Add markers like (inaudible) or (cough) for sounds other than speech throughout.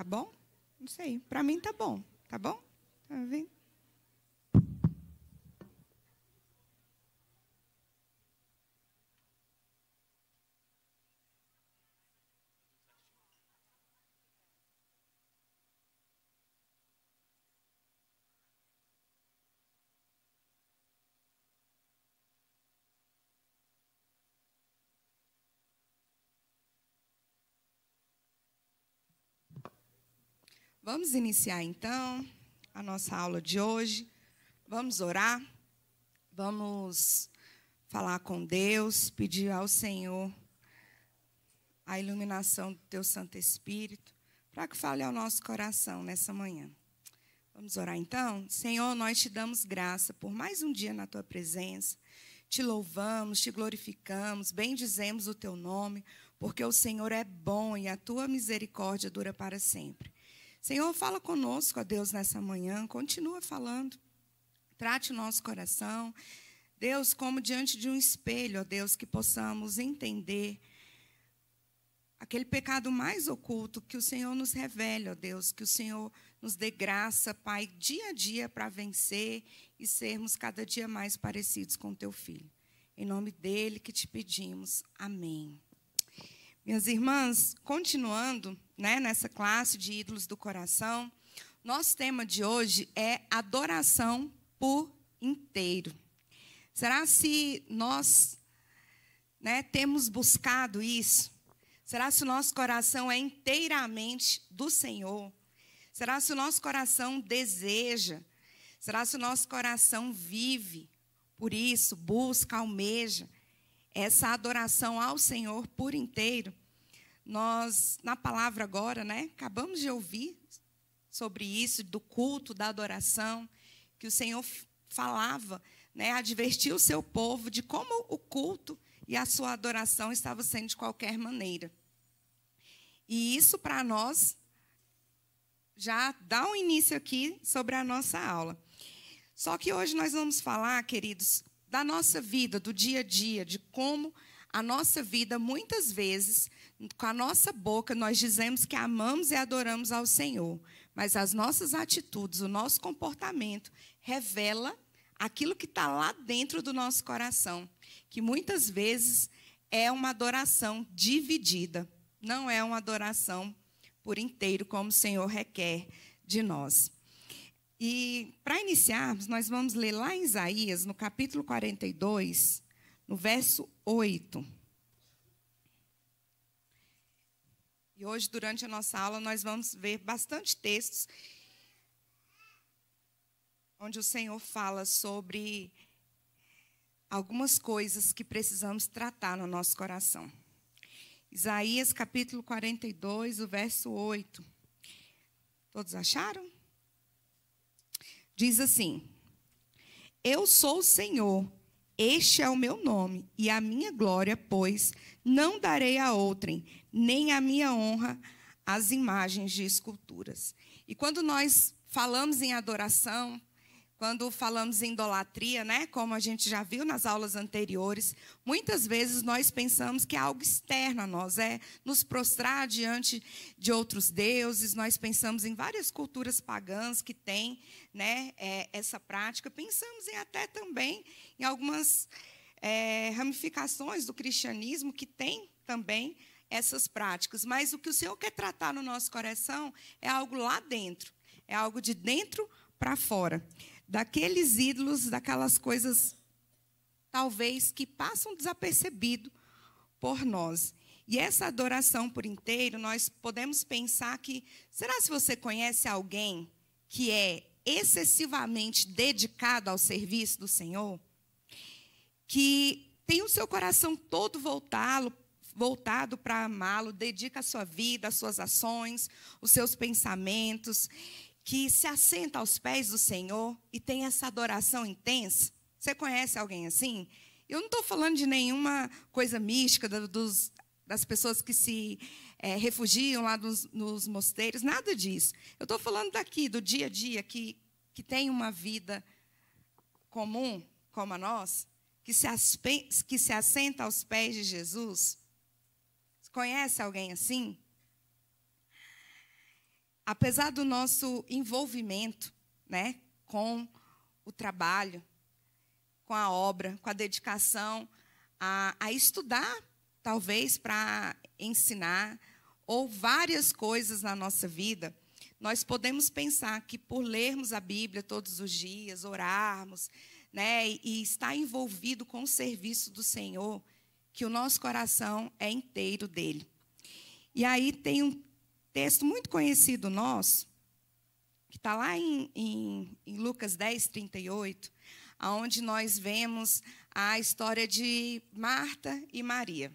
Tá bom? Não sei. Para mim tá bom. Tá bom? Tá vendo? Vamos iniciar então a nossa aula de hoje. Vamos orar, vamos falar com Deus, pedir ao Senhor a iluminação do Teu Santo Espírito, para que fale ao nosso coração nessa manhã. Vamos orar então? Senhor, nós te damos graça por mais um dia na Tua presença. Te louvamos, te glorificamos, bendizemos o Teu nome, porque o Senhor é bom e a Tua misericórdia dura para sempre. Senhor, fala conosco, ó Deus, nessa manhã, continua falando. Trate o nosso coração. Deus, como diante de um espelho, ó Deus, que possamos entender aquele pecado mais oculto que o Senhor nos revele, ó Deus, que o Senhor nos dê graça, Pai, dia a dia para vencer e sermos cada dia mais parecidos com teu filho. Em nome dele que te pedimos. Amém. Minhas irmãs, continuando, né, nessa classe de ídolos do coração. Nosso tema de hoje é adoração por inteiro. Será se nós né, temos buscado isso? Será se o nosso coração é inteiramente do Senhor? Será se o nosso coração deseja? Será se o nosso coração vive? Por isso, busca, almeja essa adoração ao Senhor por inteiro? Nós, na palavra agora, né, acabamos de ouvir sobre isso, do culto, da adoração, que o Senhor falava, né, advertiu o seu povo de como o culto e a sua adoração estavam sendo de qualquer maneira. E isso para nós já dá um início aqui sobre a nossa aula. Só que hoje nós vamos falar, queridos, da nossa vida, do dia a dia, de como a nossa vida muitas vezes com a nossa boca nós dizemos que amamos e adoramos ao Senhor, mas as nossas atitudes, o nosso comportamento revela aquilo que está lá dentro do nosso coração, que muitas vezes é uma adoração dividida, não é uma adoração por inteiro como o Senhor requer de nós. E para iniciarmos, nós vamos ler lá em Isaías, no capítulo 42, no verso 8. E hoje, durante a nossa aula, nós vamos ver bastante textos onde o Senhor fala sobre algumas coisas que precisamos tratar no nosso coração. Isaías capítulo 42, o verso 8. Todos acharam? Diz assim: Eu sou o Senhor este é o meu nome e a minha glória, pois não darei a outrem, nem a minha honra às imagens de esculturas. E quando nós falamos em adoração, quando falamos em idolatria, né, como a gente já viu nas aulas anteriores, muitas vezes nós pensamos que é algo externo a nós, é nos prostrar diante de outros deuses. Nós pensamos em várias culturas pagãs que têm né, é, essa prática. Pensamos em até também em algumas é, ramificações do cristianismo que tem também essas práticas. Mas o que o Senhor quer tratar no nosso coração é algo lá dentro, é algo de dentro para fora daqueles ídolos, daquelas coisas talvez que passam desapercebido por nós. E essa adoração por inteiro, nós podemos pensar que será se você conhece alguém que é excessivamente dedicado ao serviço do Senhor, que tem o seu coração todo voltado voltado para amá-lo, dedica a sua vida, as suas ações, os seus pensamentos que se assenta aos pés do Senhor e tem essa adoração intensa. Você conhece alguém assim? Eu não estou falando de nenhuma coisa mística dos, das pessoas que se é, refugiam lá nos, nos mosteiros, nada disso. Eu estou falando daqui, do dia a dia, que, que tem uma vida comum, como a nossa, que se, aspe, que se assenta aos pés de Jesus. Conhece alguém assim? apesar do nosso envolvimento, né, com o trabalho, com a obra, com a dedicação a, a estudar, talvez para ensinar ou várias coisas na nossa vida, nós podemos pensar que por lermos a Bíblia todos os dias, orarmos, né, e estar envolvido com o serviço do Senhor, que o nosso coração é inteiro dele. E aí tem um texto muito conhecido nosso, que está lá em, em, em, Lucas 10, 38, onde nós vemos a história de Marta e Maria,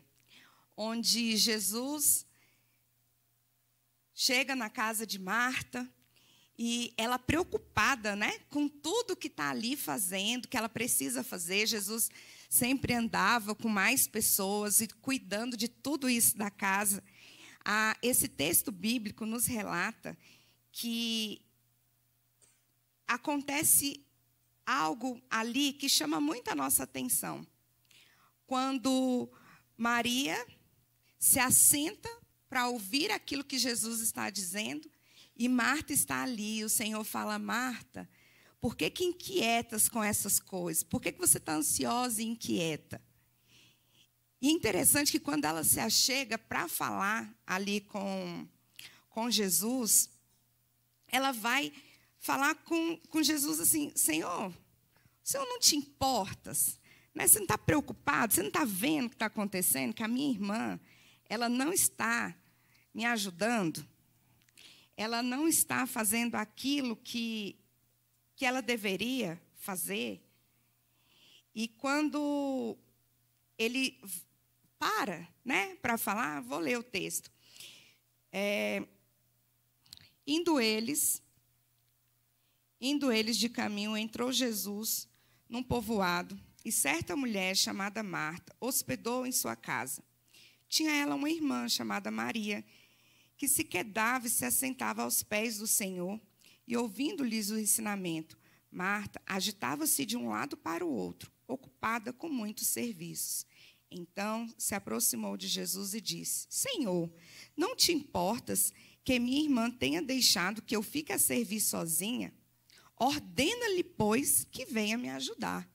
onde Jesus chega na casa de Marta e ela preocupada né, com tudo que está ali fazendo, que ela precisa fazer. Jesus sempre andava com mais pessoas e cuidando de tudo isso da casa. Ah, esse texto bíblico nos relata que acontece algo ali que chama muito a nossa atenção. Quando Maria se assenta para ouvir aquilo que Jesus está dizendo e Marta está ali, o Senhor fala: Marta, por que, que inquietas com essas coisas? Por que, que você está ansiosa e inquieta? E interessante que quando ela se achega para falar ali com, com Jesus, ela vai falar com, com Jesus assim: Senhor, o Senhor não te importas? Né? Você não está preocupado? Você não está vendo o que está acontecendo? Que a minha irmã, ela não está me ajudando? Ela não está fazendo aquilo que, que ela deveria fazer? E quando ele para né, para falar, vou ler o texto. É, indo eles, indo eles de caminho, entrou Jesus num povoado, e certa mulher chamada Marta hospedou em sua casa. Tinha ela uma irmã chamada Maria, que se quedava e se assentava aos pés do Senhor, e ouvindo-lhes o ensinamento, Marta agitava-se de um lado para o outro ocupada com muitos serviços. Então se aproximou de Jesus e disse: Senhor, não te importas que minha irmã tenha deixado que eu fique a servir sozinha? Ordena-lhe, pois, que venha me ajudar.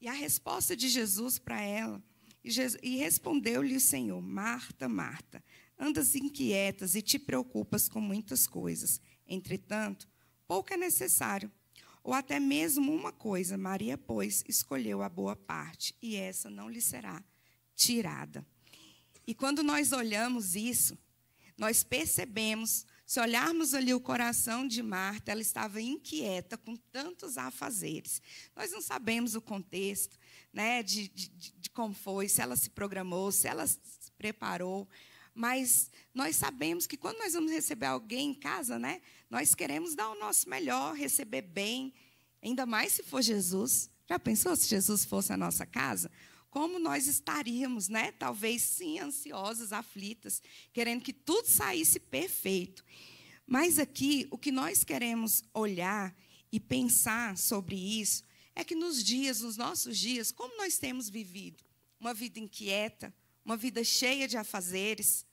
E a resposta de Jesus para ela, e respondeu-lhe o Senhor: Marta, Marta, andas inquietas e te preocupas com muitas coisas. Entretanto, pouco é necessário, ou até mesmo uma coisa. Maria, pois, escolheu a boa parte, e essa não lhe será tirada. E quando nós olhamos isso, nós percebemos, se olharmos ali o coração de Marta, ela estava inquieta com tantos afazeres. Nós não sabemos o contexto, né, de, de, de como foi, se ela se programou, se ela se preparou, mas nós sabemos que quando nós vamos receber alguém em casa, né, nós queremos dar o nosso melhor, receber bem, ainda mais se for Jesus. Já pensou se Jesus fosse a nossa casa? Como nós estaríamos, né? Talvez sim, ansiosas, aflitas, querendo que tudo saísse perfeito. Mas aqui, o que nós queremos olhar e pensar sobre isso é que nos dias, nos nossos dias, como nós temos vivido? Uma vida inquieta, uma vida cheia de afazeres,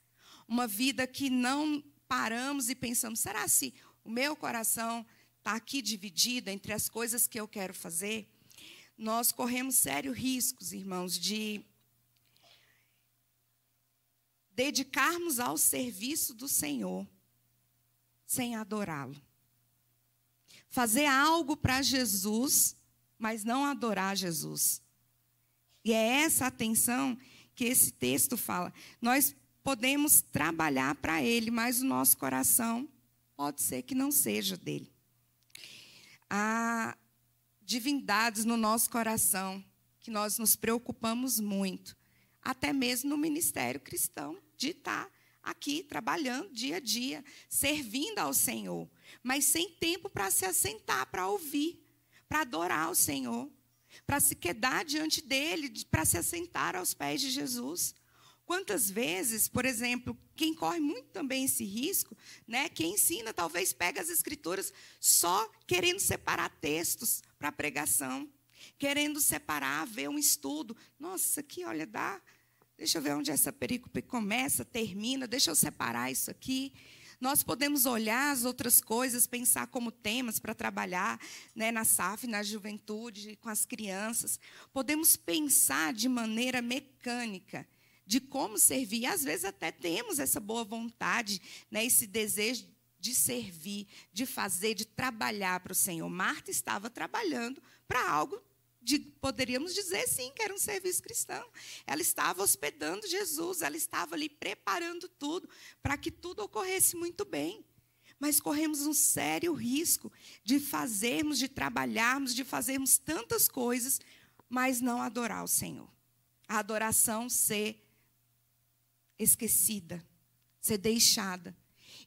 uma vida que não paramos e pensamos: será se o meu coração está aqui dividido entre as coisas que eu quero fazer, nós corremos sérios riscos, irmãos, de dedicarmos ao serviço do Senhor sem adorá-lo. Fazer algo para Jesus, mas não adorar Jesus. E é essa atenção que esse texto fala. Nós podemos trabalhar para Ele, mas o nosso coração pode ser que não seja dele. Há divindades no nosso coração que nós nos preocupamos muito, até mesmo no ministério cristão, de estar aqui trabalhando dia a dia, servindo ao Senhor, mas sem tempo para se assentar, para ouvir, para adorar o Senhor, para se quedar diante dele, para se assentar aos pés de Jesus. Quantas vezes, por exemplo, quem corre muito também esse risco, né? Quem ensina talvez pega as escrituras só querendo separar textos para pregação, querendo separar, ver um estudo. Nossa, aqui, olha, dá. Deixa eu ver onde essa perícope começa, termina. Deixa eu separar isso aqui. Nós podemos olhar as outras coisas, pensar como temas para trabalhar né, na SAF, na juventude, com as crianças. Podemos pensar de maneira mecânica de como servir. E às vezes até temos essa boa vontade, né, esse desejo de servir, de fazer, de trabalhar para o Senhor. Marta estava trabalhando para algo de, poderíamos dizer sim que era um serviço cristão. Ela estava hospedando Jesus, ela estava ali preparando tudo para que tudo ocorresse muito bem. Mas corremos um sério risco de fazermos, de trabalharmos, de fazermos tantas coisas, mas não adorar o Senhor. A adoração ser esquecida, ser deixada.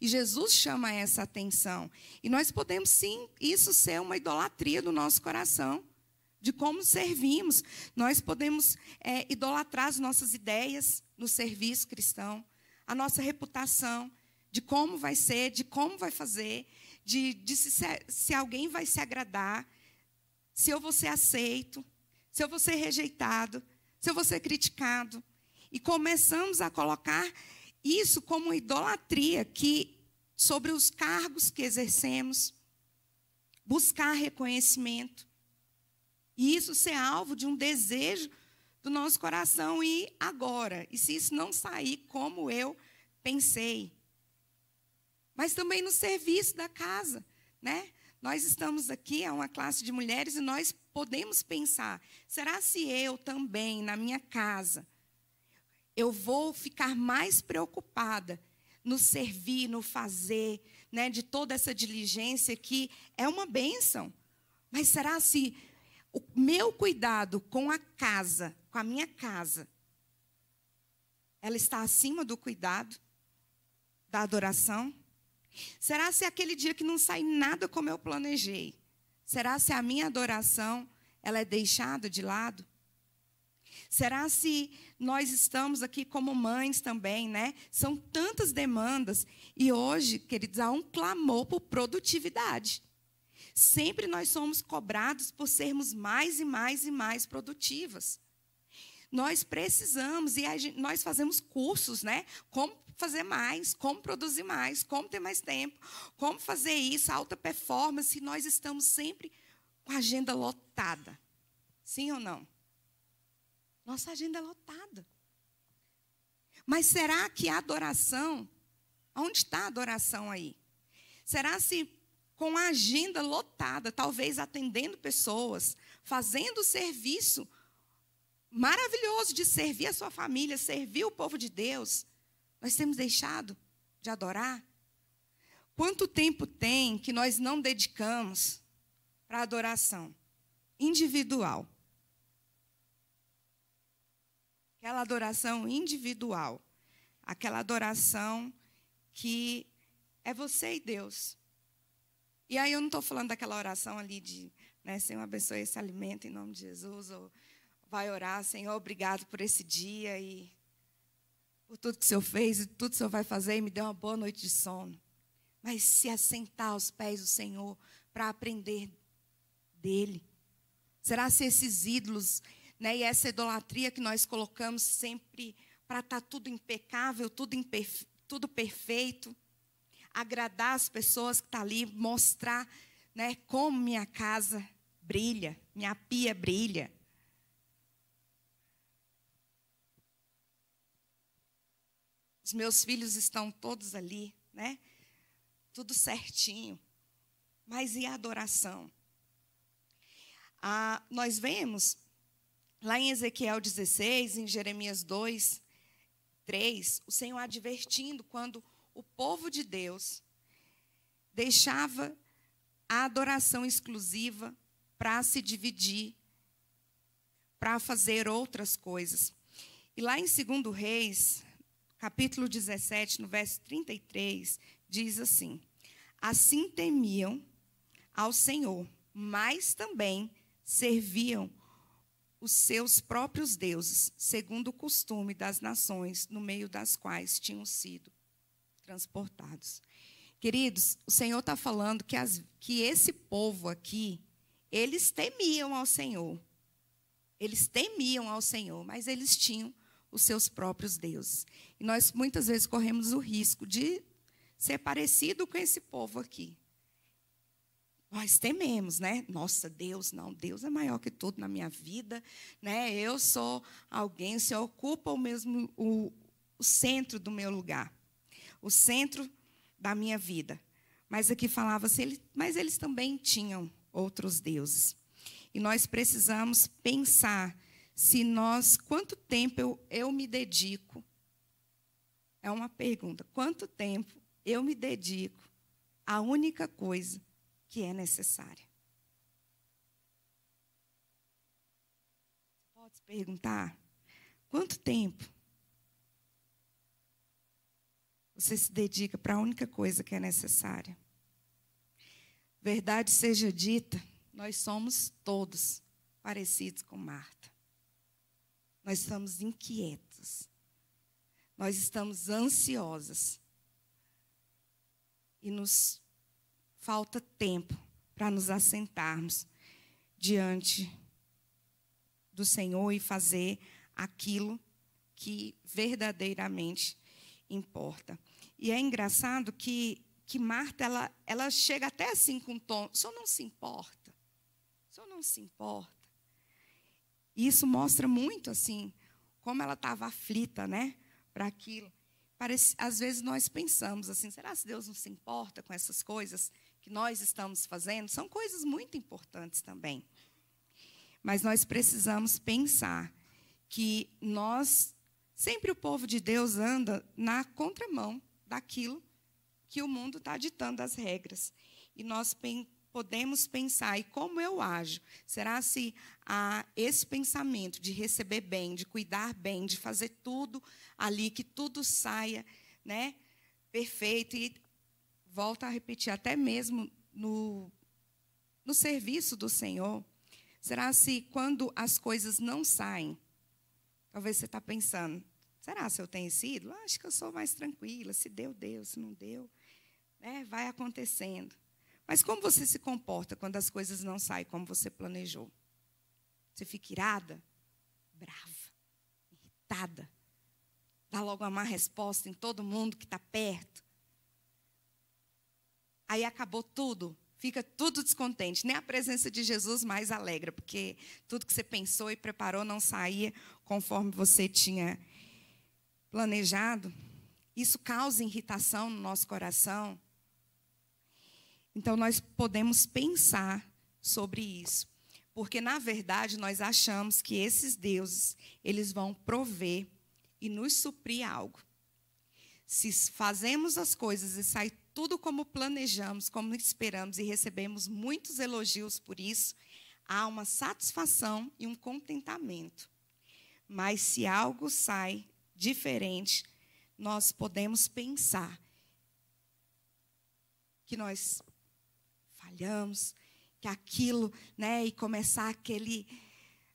E Jesus chama essa atenção. E nós podemos sim, isso ser uma idolatria do nosso coração, de como servimos. Nós podemos é, idolatrar as nossas ideias no serviço cristão, a nossa reputação, de como vai ser, de como vai fazer, de, de se, se alguém vai se agradar, se eu vou ser aceito, se eu vou ser rejeitado, se eu vou ser criticado, e começamos a colocar isso como idolatria que sobre os cargos que exercemos, buscar reconhecimento. E isso ser alvo de um desejo do nosso coração e agora, e se isso não sair como eu pensei. Mas também no serviço da casa, né? Nós estamos aqui, é uma classe de mulheres, e nós podemos pensar: será se eu também, na minha casa, eu vou ficar mais preocupada no servir, no fazer, né, de toda essa diligência que é uma bênção. Mas será se o meu cuidado com a casa, com a minha casa, ela está acima do cuidado, da adoração? Será se aquele dia que não sai nada como eu planejei, será se a minha adoração ela é deixada de lado? Será se nós estamos aqui como mães também, né? São tantas demandas. E hoje, queridos, há um clamor por produtividade. Sempre nós somos cobrados por sermos mais e mais e mais produtivas. Nós precisamos, e gente, nós fazemos cursos, né? Como fazer mais, como produzir mais, como ter mais tempo, como fazer isso, alta performance. Nós estamos sempre com a agenda lotada. Sim ou não? Nossa agenda é lotada. Mas será que a adoração, onde está a adoração aí? Será se com a agenda lotada, talvez atendendo pessoas, fazendo serviço maravilhoso de servir a sua família, servir o povo de Deus, nós temos deixado de adorar? Quanto tempo tem que nós não dedicamos para adoração individual? aquela adoração individual, aquela adoração que é você e Deus. E aí eu não estou falando daquela oração ali de, né, Senhor, abençoe esse alimento em nome de Jesus, ou vai orar, Senhor, obrigado por esse dia e por tudo que o Senhor fez e tudo que o Senhor vai fazer e me dê uma boa noite de sono. Mas se assentar aos pés do Senhor para aprender dele. Será se esses ídolos né? E essa idolatria que nós colocamos sempre para estar tá tudo impecável, tudo, imperfe tudo perfeito, agradar as pessoas que estão tá ali, mostrar né, como minha casa brilha, minha pia brilha. Os meus filhos estão todos ali, né? Tudo certinho. Mas e a adoração? Ah, nós vemos Lá em Ezequiel 16, em Jeremias 2, 3, o Senhor advertindo quando o povo de Deus deixava a adoração exclusiva para se dividir, para fazer outras coisas. E lá em 2 Reis, capítulo 17, no verso 33, diz assim: Assim temiam ao Senhor, mas também serviam os seus próprios deuses, segundo o costume das nações no meio das quais tinham sido transportados. Queridos, o Senhor está falando que, as, que esse povo aqui, eles temiam ao Senhor. Eles temiam ao Senhor, mas eles tinham os seus próprios deuses. E nós muitas vezes corremos o risco de ser parecido com esse povo aqui. Nós tememos, né? Nossa, Deus, não, Deus é maior que tudo na minha vida, né? Eu sou alguém, se ocupa o mesmo o, o centro do meu lugar, o centro da minha vida. Mas aqui falava-se, assim, ele, mas eles também tinham outros deuses. E nós precisamos pensar se nós, quanto tempo eu, eu me dedico? É uma pergunta. Quanto tempo eu me dedico à única coisa que é necessária. Pode se perguntar: quanto tempo você se dedica para a única coisa que é necessária? Verdade seja dita, nós somos todos parecidos com Marta. Nós estamos inquietos. Nós estamos ansiosas. E nos falta tempo para nos assentarmos diante do Senhor e fazer aquilo que verdadeiramente importa. E é engraçado que, que Marta, ela, ela chega até assim com um tom, só não se importa, só não se importa. E isso mostra muito, assim, como ela estava aflita, né, para aquilo. Parece, às vezes nós pensamos assim, será que Deus não se importa com essas coisas? que nós estamos fazendo, são coisas muito importantes também. Mas nós precisamos pensar que nós, sempre o povo de Deus anda na contramão daquilo que o mundo está ditando as regras. E nós podemos pensar, e como eu ajo? Será se ah, esse pensamento de receber bem, de cuidar bem, de fazer tudo ali, que tudo saia né, perfeito, e volto a repetir, até mesmo no, no serviço do Senhor, será se quando as coisas não saem, talvez você está pensando, será se eu tenho sido? Acho que eu sou mais tranquila, se deu, deu, se não deu, né? vai acontecendo. Mas como você se comporta quando as coisas não saem como você planejou? Você fica irada? Brava, irritada. Dá logo uma má resposta em todo mundo que está perto. Aí acabou tudo, fica tudo descontente. Nem a presença de Jesus mais alegra, porque tudo que você pensou e preparou não saía conforme você tinha planejado. Isso causa irritação no nosso coração. Então nós podemos pensar sobre isso, porque na verdade nós achamos que esses deuses, eles vão prover e nos suprir algo. Se fazemos as coisas e sai tudo como planejamos, como esperamos e recebemos muitos elogios por isso, há uma satisfação e um contentamento. Mas se algo sai diferente, nós podemos pensar que nós falhamos, que aquilo, né, e começar aquele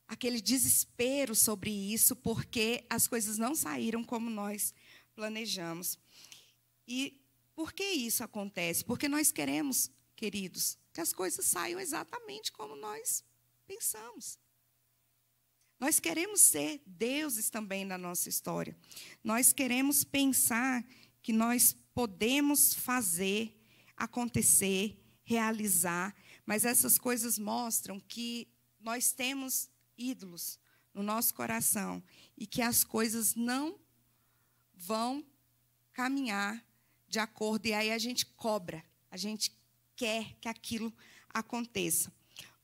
aquele desespero sobre isso, porque as coisas não saíram como nós planejamos. E por que isso acontece? Porque nós queremos, queridos, que as coisas saiam exatamente como nós pensamos. Nós queremos ser deuses também na nossa história. Nós queremos pensar que nós podemos fazer acontecer, realizar, mas essas coisas mostram que nós temos ídolos no nosso coração e que as coisas não vão caminhar de acordo. E aí a gente cobra, a gente quer que aquilo aconteça.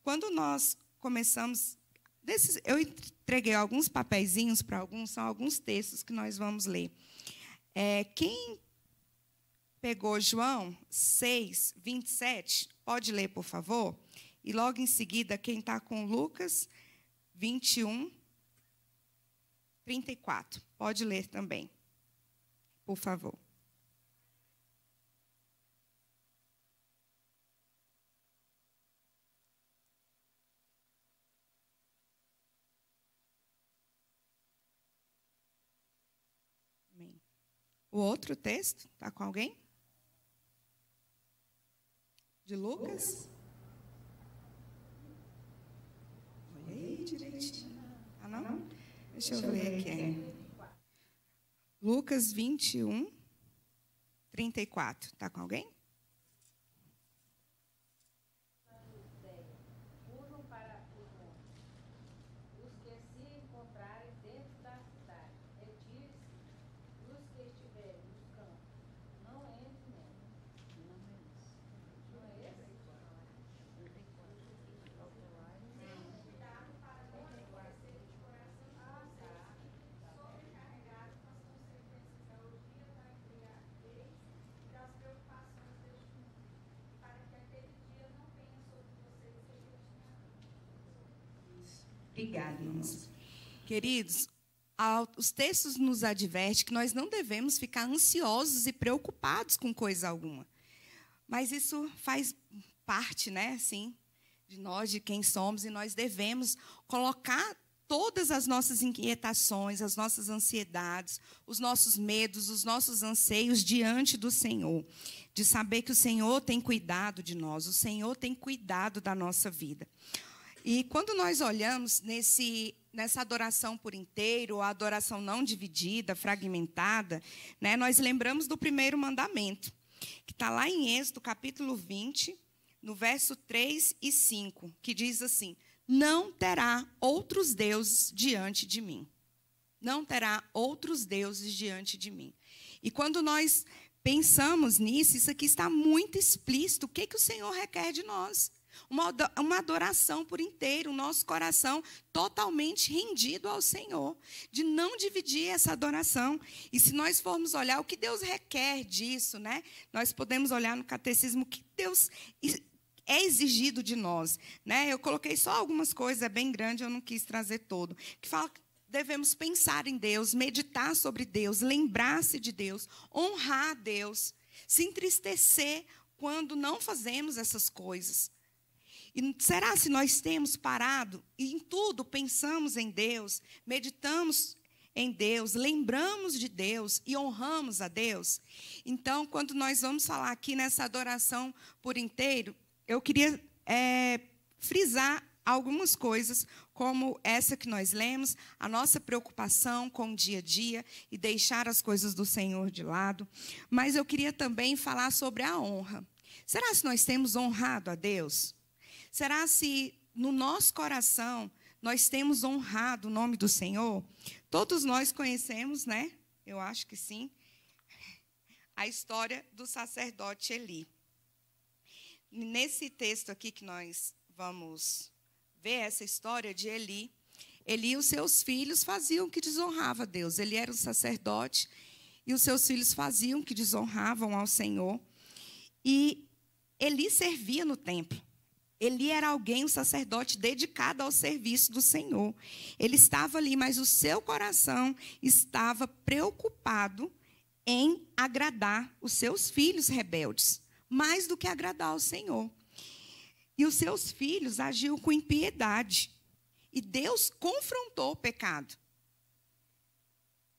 Quando nós começamos. Desses, eu entreguei alguns papeizinhos para alguns, são alguns textos que nós vamos ler. É, quem pegou João 6, 27, pode ler, por favor? E logo em seguida, quem está com Lucas 21, 34, pode ler também por favor. Amém. O outro texto, está com alguém? De Lucas? Lucas? Olha aí direitinho. Ah, não? Deixa eu ver aqui. Lucas 21, 34. Está com alguém? Queridos, os textos nos advertem que nós não devemos ficar ansiosos e preocupados com coisa alguma. Mas isso faz parte, né, assim, de nós, de quem somos, e nós devemos colocar todas as nossas inquietações, as nossas ansiedades, os nossos medos, os nossos anseios diante do Senhor. De saber que o Senhor tem cuidado de nós, o Senhor tem cuidado da nossa vida. E quando nós olhamos nesse nessa adoração por inteiro, ou a adoração não dividida, fragmentada, né, nós lembramos do primeiro mandamento, que está lá em Êxodo, capítulo 20, no verso 3 e 5, que diz assim: Não terá outros deuses diante de mim. Não terá outros deuses diante de mim. E quando nós pensamos nisso, isso aqui está muito explícito. O que, que o Senhor requer de nós? uma, uma adoração por inteiro, o nosso coração totalmente rendido ao Senhor, de não dividir essa adoração. E se nós formos olhar o que Deus requer disso, né? Nós podemos olhar no catecismo que Deus é exigido de nós, né? Eu coloquei só algumas coisas, é bem grande, eu não quis trazer todo. Que fala que devemos pensar em Deus, meditar sobre Deus, lembrar-se de Deus, honrar a Deus, se entristecer quando não fazemos essas coisas. E será se nós temos parado e em tudo pensamos em Deus, meditamos em Deus, lembramos de Deus e honramos a Deus? Então, quando nós vamos falar aqui nessa adoração por inteiro, eu queria é, frisar algumas coisas, como essa que nós lemos, a nossa preocupação com o dia a dia e deixar as coisas do Senhor de lado. Mas eu queria também falar sobre a honra. Será se nós temos honrado a Deus? Será se no nosso coração nós temos honrado o nome do Senhor? Todos nós conhecemos, né? Eu acho que sim. A história do sacerdote Eli. Nesse texto aqui que nós vamos ver essa história de Eli, Eli e os seus filhos faziam o que desonrava a Deus. Ele era um sacerdote e os seus filhos faziam o que desonravam ao Senhor. E Eli servia no templo. Eli era alguém, um sacerdote dedicado ao serviço do Senhor. Ele estava ali, mas o seu coração estava preocupado em agradar os seus filhos rebeldes, mais do que agradar ao Senhor. E os seus filhos agiu com impiedade. E Deus confrontou o pecado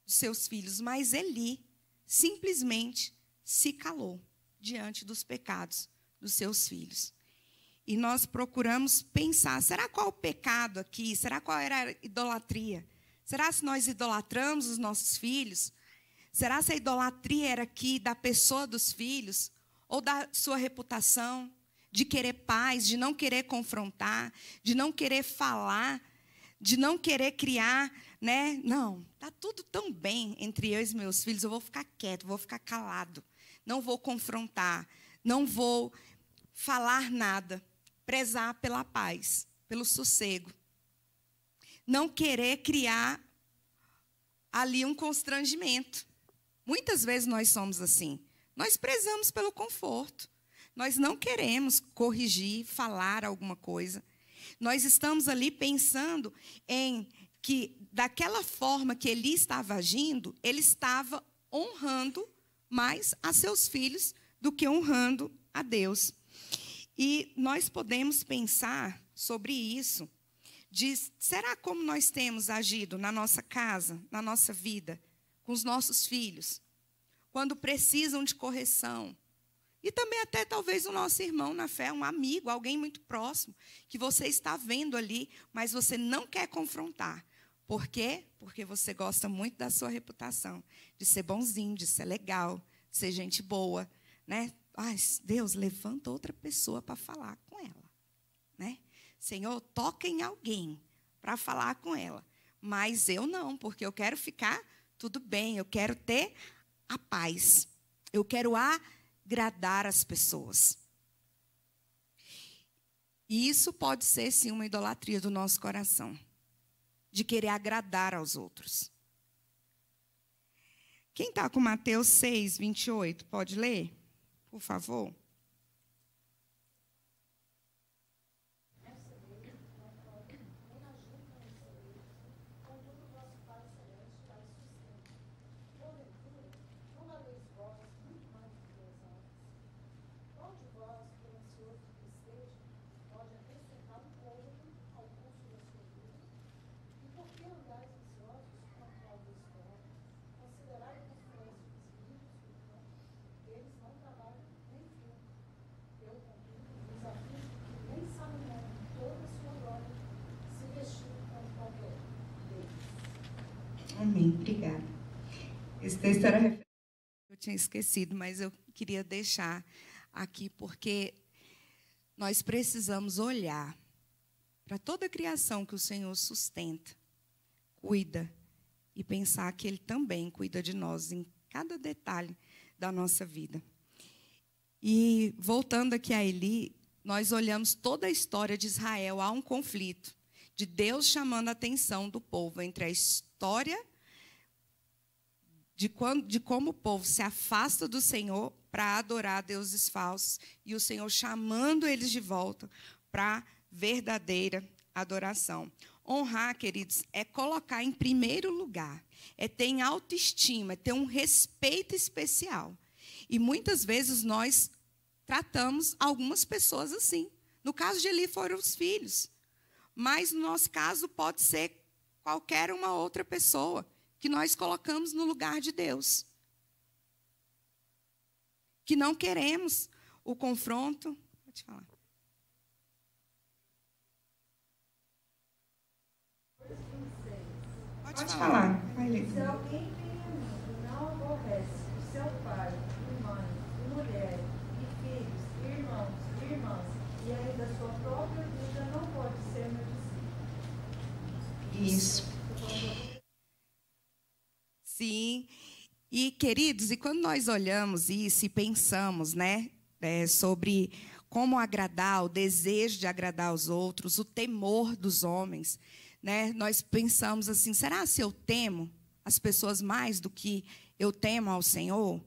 dos seus filhos, mas Eli simplesmente se calou diante dos pecados dos seus filhos e nós procuramos pensar: será qual o pecado aqui? Será qual era a idolatria? Será se nós idolatramos os nossos filhos? Será se a idolatria era aqui da pessoa dos filhos ou da sua reputação? De querer paz, de não querer confrontar, de não querer falar, de não querer criar, né? Não, está tudo tão bem entre eu e meus filhos, eu vou ficar quieto, vou ficar calado, não vou confrontar, não vou falar nada prezar pela paz, pelo sossego. Não querer criar ali um constrangimento. Muitas vezes nós somos assim. Nós prezamos pelo conforto. Nós não queremos corrigir, falar alguma coisa. Nós estamos ali pensando em que, daquela forma que ele estava agindo, ele estava honrando mais a seus filhos do que honrando a Deus. E nós podemos pensar sobre isso. De, será como nós temos agido na nossa casa, na nossa vida, com os nossos filhos, quando precisam de correção? E também até talvez o nosso irmão na fé, um amigo, alguém muito próximo, que você está vendo ali, mas você não quer confrontar. Por quê? Porque você gosta muito da sua reputação, de ser bonzinho, de ser legal, de ser gente boa, né? Mas Deus levanta outra pessoa para falar com ela, né? Senhor, toca em alguém para falar com ela. Mas eu não, porque eu quero ficar tudo bem, eu quero ter a paz. Eu quero agradar as pessoas. E isso pode ser sim uma idolatria do nosso coração, de querer agradar aos outros. Quem está com Mateus 6, 28, pode ler? Por favor. tinha esquecido, mas eu queria deixar aqui, porque nós precisamos olhar para toda a criação que o Senhor sustenta, cuida, e pensar que Ele também cuida de nós em cada detalhe da nossa vida. E voltando aqui a Eli, nós olhamos toda a história de Israel, há um conflito de Deus chamando a atenção do povo entre a história de, quando, de como o povo se afasta do Senhor para adorar deuses falsos e o Senhor chamando eles de volta para verdadeira adoração. Honrar, queridos, é colocar em primeiro lugar, é ter autoestima, é ter um respeito especial. E muitas vezes nós tratamos algumas pessoas assim. No caso de Eli foram os filhos, mas no nosso caso pode ser qualquer uma outra pessoa que nós colocamos no lugar de Deus. Que não queremos o confronto. Vou te falar. Pode, Pode falar. falar. Se alguém tem não aborrece o seu pai, mãe, mulher, e filhos, irmãos, irmãs, e ainda sua própria vida, não pode ser meu discípulo. Isso. Sim. E, queridos, e quando nós olhamos isso e pensamos né, é, sobre como agradar, o desejo de agradar os outros, o temor dos homens, né, nós pensamos assim: será se eu temo as pessoas mais do que eu temo ao Senhor?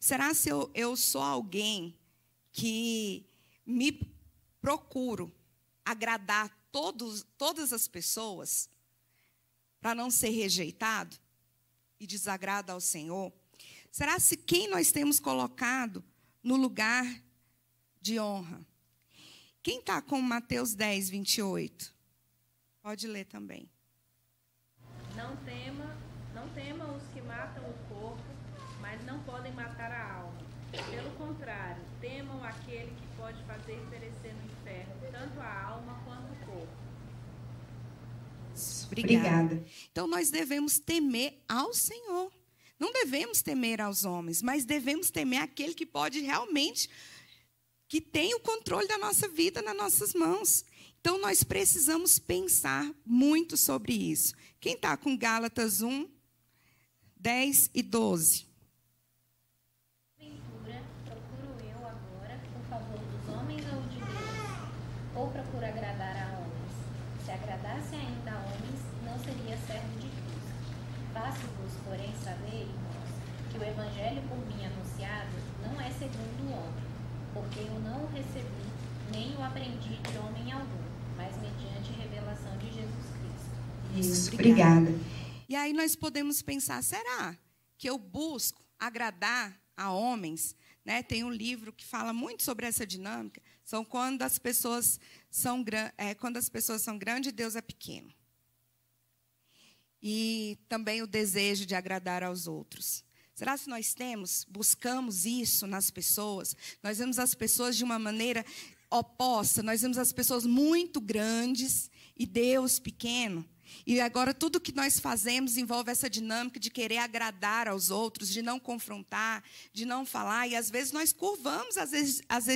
Será se eu, eu sou alguém que me procuro agradar todos, todas as pessoas para não ser rejeitado? e desagrada ao Senhor? Será se quem nós temos colocado no lugar de honra? Quem está com Mateus 10, 28? Pode ler também. Não tema, não tema os que matam o corpo, mas não podem matar a alma. Pelo contrário, temam aquele que pode fazer perecer no inferno tanto a alma quanto o corpo. Obrigada. Obrigada. Então nós devemos temer ao Senhor. Não devemos temer aos homens, mas devemos temer aquele que pode realmente, que tem o controle da nossa vida nas nossas mãos. Então nós precisamos pensar muito sobre isso. Quem está com Gálatas 1, 10 e 12? seria servo de Deus. Faço-vos, porém, saber, irmãos, que o evangelho por mim anunciado não é segundo o homem, porque eu não o recebi, nem o aprendi de homem algum, mas mediante revelação de Jesus Cristo. Isso, obrigada. E aí nós podemos pensar, será que eu busco agradar a homens? Né? Tem um livro que fala muito sobre essa dinâmica. São quando as pessoas são é, quando as pessoas são grandes, Deus é pequeno e também o desejo de agradar aos outros. Será se nós temos, buscamos isso nas pessoas? Nós vemos as pessoas de uma maneira oposta, nós vemos as pessoas muito grandes e Deus pequeno. E agora tudo que nós fazemos envolve essa dinâmica de querer agradar aos outros, de não confrontar, de não falar. E às vezes nós curvamos as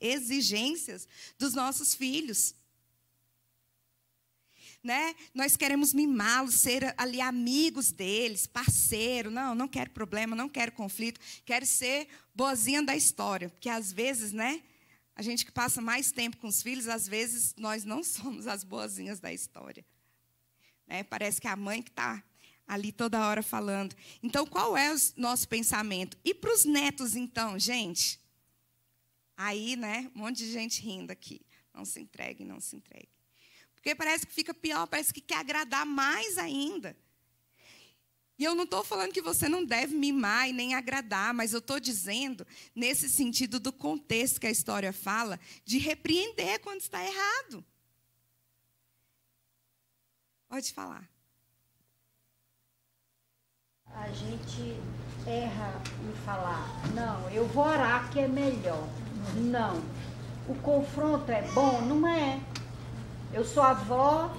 exigências dos nossos filhos né? Nós queremos mimá-los, ser ali amigos deles, parceiro. Não, não quero problema, não quero conflito, quero ser boazinha da história, porque às vezes, né? A gente que passa mais tempo com os filhos, às vezes nós não (laughs) somos as boazinhas da história. Né? Parece que é a mãe que está ali toda hora falando. Então, qual é o nosso pensamento? E para os netos, então, gente? Aí, né, um monte de gente rindo aqui. Não se entregue, não se entregue. Porque parece que fica pior, parece que quer agradar mais ainda. E eu não estou falando que você não deve mimar e nem agradar, mas eu estou dizendo, nesse sentido do contexto que a história fala, de repreender quando está errado. Pode falar. A gente erra em falar, não, eu vou orar que é melhor. Não. O confronto é bom? Não é. Eu sou avó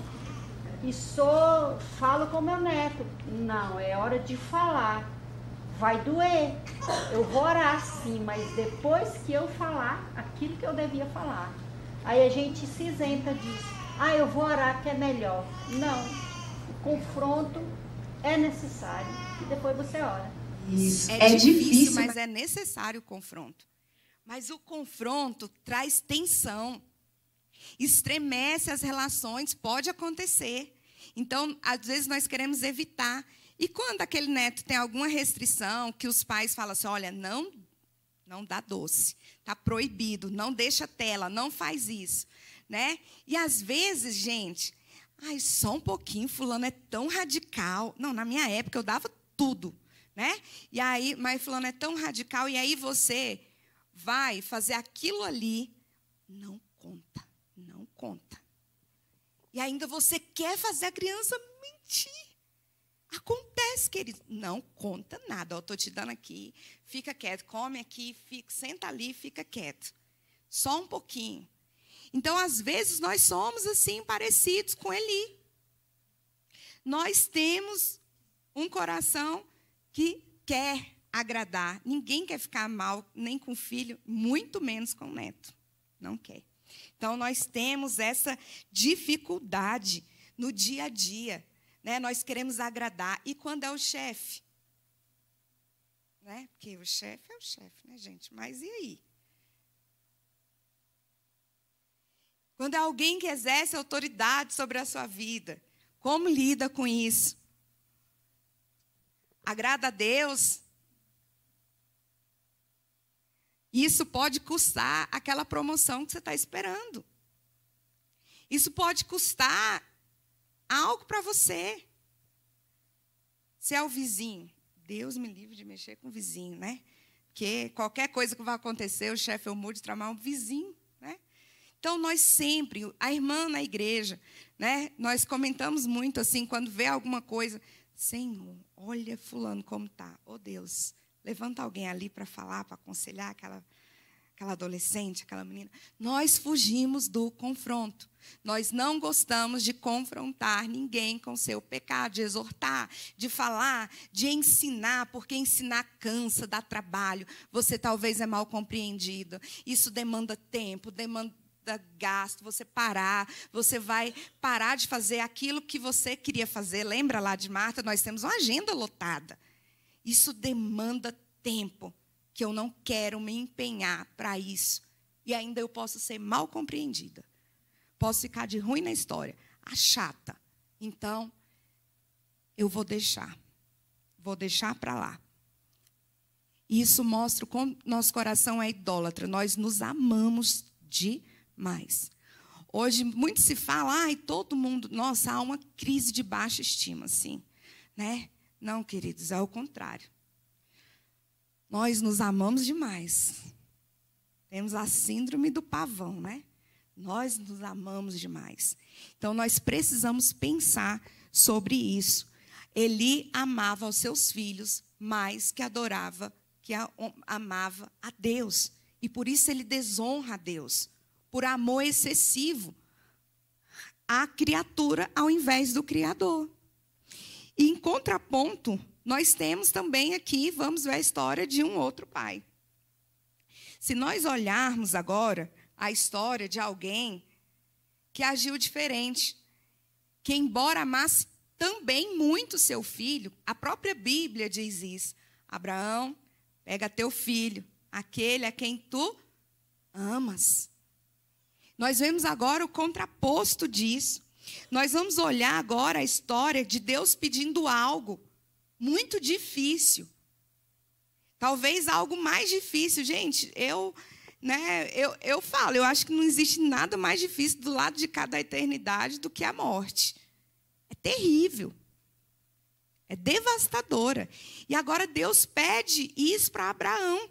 e sou, falo com meu neto. Não, é hora de falar. Vai doer. Eu vou orar sim, mas depois que eu falar aquilo que eu devia falar. Aí a gente se isenta disso. Ah, eu vou orar que é melhor. Não. O confronto é necessário e depois você ora. Isso. É, é difícil, difícil, mas é necessário o confronto. Mas o confronto traz tensão estremece as relações, pode acontecer. Então, às vezes nós queremos evitar. E quando aquele neto tem alguma restrição, que os pais falam assim: olha, não, não dá doce, está proibido, não deixa tela, não faz isso. Né? E às vezes, gente, ai, só um pouquinho, fulano é tão radical. Não, na minha época eu dava tudo. Né? E aí, mas fulano é tão radical, e aí você vai fazer aquilo ali. Não e ainda você quer fazer a criança mentir. Acontece, querido. Não conta nada. Estou te dando aqui, fica quieto, come aqui, fica, senta ali, fica quieto. Só um pouquinho. Então, às vezes, nós somos assim, parecidos com Eli. Nós temos um coração que quer agradar. Ninguém quer ficar mal, nem com o filho, muito menos com o neto. Não quer. Então, nós temos essa dificuldade no dia a dia. Né? Nós queremos agradar. E quando é o chefe? Né? Porque o chefe é o chefe, né, gente? Mas e aí? Quando é alguém que exerce autoridade sobre a sua vida, como lida com isso? Agrada a Deus? Isso pode custar aquela promoção que você está esperando. Isso pode custar algo para você. Se é o vizinho, Deus me livre de mexer com o vizinho, né? Porque qualquer coisa que vai acontecer, o chefe eu de tramar é um vizinho, né? Então nós sempre, a irmã na igreja, né? Nós comentamos muito assim quando vê alguma coisa, Senhor, olha fulano como tá. Oh Deus, Levanta alguém ali para falar, para aconselhar aquela, aquela adolescente, aquela menina. Nós fugimos do confronto. Nós não gostamos de confrontar ninguém com seu pecado, de exortar, de falar, de ensinar, porque ensinar cansa, dá trabalho. Você talvez é mal compreendido. Isso demanda tempo, demanda gasto, você parar, você vai parar de fazer aquilo que você queria fazer. Lembra lá de Marta? Nós temos uma agenda lotada. Isso demanda tempo que eu não quero me empenhar para isso. E ainda eu posso ser mal compreendida. Posso ficar de ruim na história, a chata. Então, eu vou deixar. Vou deixar para lá. E isso mostra como nosso coração é idólatra. Nós nos amamos demais. Hoje, muito se fala, ai, todo mundo, nossa, há uma crise de baixa estima, sim. Né? Não, queridos, é o contrário. Nós nos amamos demais. Temos a síndrome do pavão, né? Nós nos amamos demais. Então nós precisamos pensar sobre isso. Ele amava os seus filhos mais que adorava, que a, amava a Deus. E por isso ele desonra a Deus, por amor excessivo à criatura ao invés do Criador. E em contraponto, nós temos também aqui, vamos ver a história de um outro pai. Se nós olharmos agora a história de alguém que agiu diferente, que embora amasse também muito seu filho, a própria Bíblia diz isso. Abraão, pega teu filho, aquele a quem tu amas. Nós vemos agora o contraposto disso. Nós vamos olhar agora a história de Deus pedindo algo muito difícil. Talvez algo mais difícil. Gente, eu, né, eu, eu falo, eu acho que não existe nada mais difícil do lado de cada eternidade do que a morte. É terrível. É devastadora. E agora Deus pede isso para Abraão.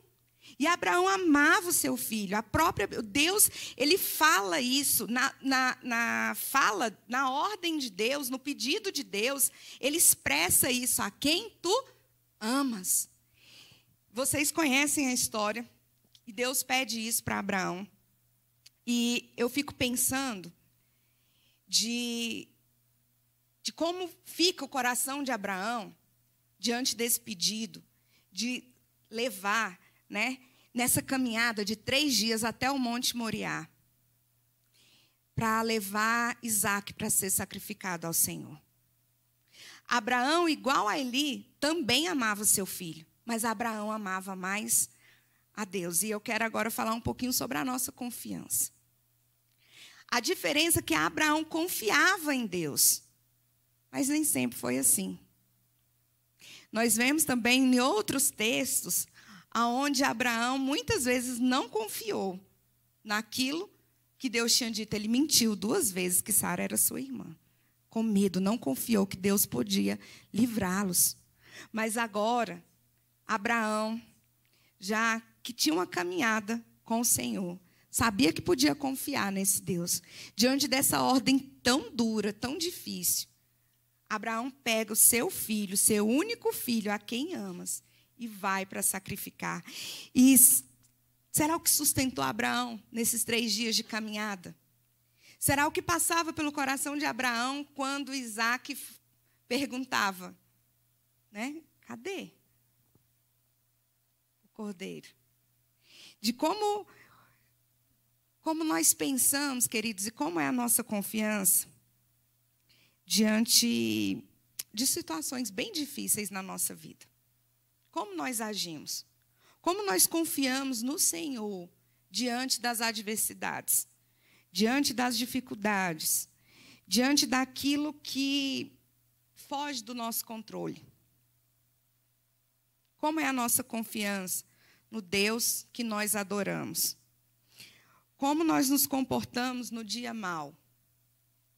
E Abraão amava o seu filho. A própria Deus, ele fala isso na, na, na, fala, na ordem de Deus, no pedido de Deus, ele expressa isso a quem tu amas. Vocês conhecem a história e Deus pede isso para Abraão. E eu fico pensando de de como fica o coração de Abraão diante desse pedido de levar né? Nessa caminhada de três dias até o Monte Moriá, para levar Isaac para ser sacrificado ao Senhor. Abraão, igual a Eli, também amava seu filho, mas Abraão amava mais a Deus. E eu quero agora falar um pouquinho sobre a nossa confiança. A diferença é que Abraão confiava em Deus, mas nem sempre foi assim. Nós vemos também em outros textos aonde Abraão muitas vezes não confiou naquilo que Deus tinha dito. Ele mentiu duas vezes que Sara era sua irmã. Com medo, não confiou que Deus podia livrá-los. Mas agora, Abraão, já que tinha uma caminhada com o Senhor, sabia que podia confiar nesse Deus. Diante dessa ordem tão dura, tão difícil, Abraão pega o seu filho, seu único filho, a quem amas, e vai para sacrificar. E será o que sustentou Abraão nesses três dias de caminhada? Será o que passava pelo coração de Abraão quando Isaac perguntava, né? Cadê o cordeiro? De como como nós pensamos, queridos, e como é a nossa confiança diante de situações bem difíceis na nossa vida. Como nós agimos? Como nós confiamos no Senhor diante das adversidades, diante das dificuldades, diante daquilo que foge do nosso controle? Como é a nossa confiança no Deus que nós adoramos? Como nós nos comportamos no dia mal?